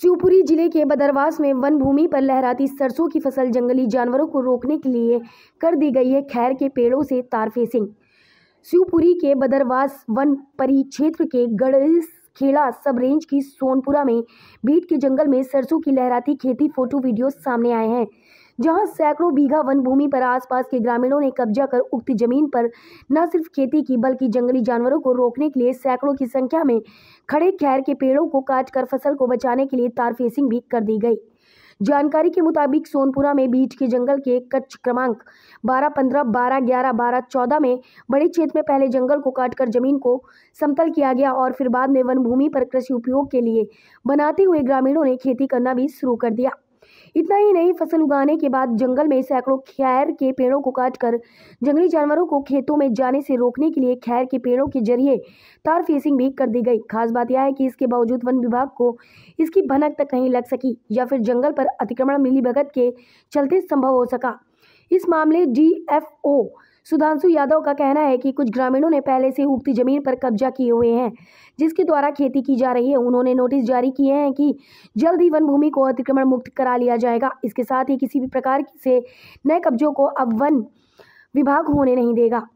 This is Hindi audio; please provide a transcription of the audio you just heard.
शिवपुरी जिले के बदरवास में वन भूमि पर लहराती सरसों की फसल जंगली जानवरों को रोकने के लिए कर दी गई है खैर के पेड़ों से तार फेसिंग शिवपुरी के बदरवास वन परिक्षेत्र के गणेश खेड़ा सब रेंज की सोनपुरा में बीट के जंगल में सरसों की लहराती खेती फोटो वीडियो सामने आए हैं जहां सैकड़ों बीघा वन भूमि पर आसपास के ग्रामीणों ने कब्जा कर उक्त जमीन पर न सिर्फ खेती की बल्कि जंगली जानवरों को रोकने के लिए सैकड़ों की संख्या में खड़े खैर के पेड़ों को काट कर फसल को बचाने के लिए तार फेसिंग भी कर दी गई जानकारी के मुताबिक सोनपुरा में बीच के जंगल के कच्छ क्रमांक 12, 15, 12, 11, 12, 14 में बड़े क्षेत्र में पहले जंगल को काटकर जमीन को समतल किया गया और फिर बाद में वन भूमि पर कृषि उपयोग के लिए बनाते हुए ग्रामीणों ने खेती करना भी शुरू कर दिया इतना ही नहीं फसल उगाने के बाद जंगल में सैकड़ों खैर के पेड़ों को काटकर जंगली जानवरों को खेतों में जाने से रोकने के लिए खैर के पेड़ों के जरिए तार फेसिंग भी कर दी गई खास बात यह है कि इसके बावजूद वन विभाग को इसकी भनक तक नहीं लग सकी या फिर जंगल पर अतिक्रमण मिली भगत के चलते संभव हो सका इस मामले डी सुधांशु यादव का कहना है कि कुछ ग्रामीणों ने पहले से उगती जमीन पर कब्जा किए हुए हैं जिसके द्वारा खेती की जा रही है उन्होंने नोटिस जारी किए हैं कि जल्द ही वन भूमि को अतिक्रमण मुक्त करा लिया जाएगा इसके साथ ही किसी भी प्रकार से नए कब्जों को अब वन विभाग होने नहीं देगा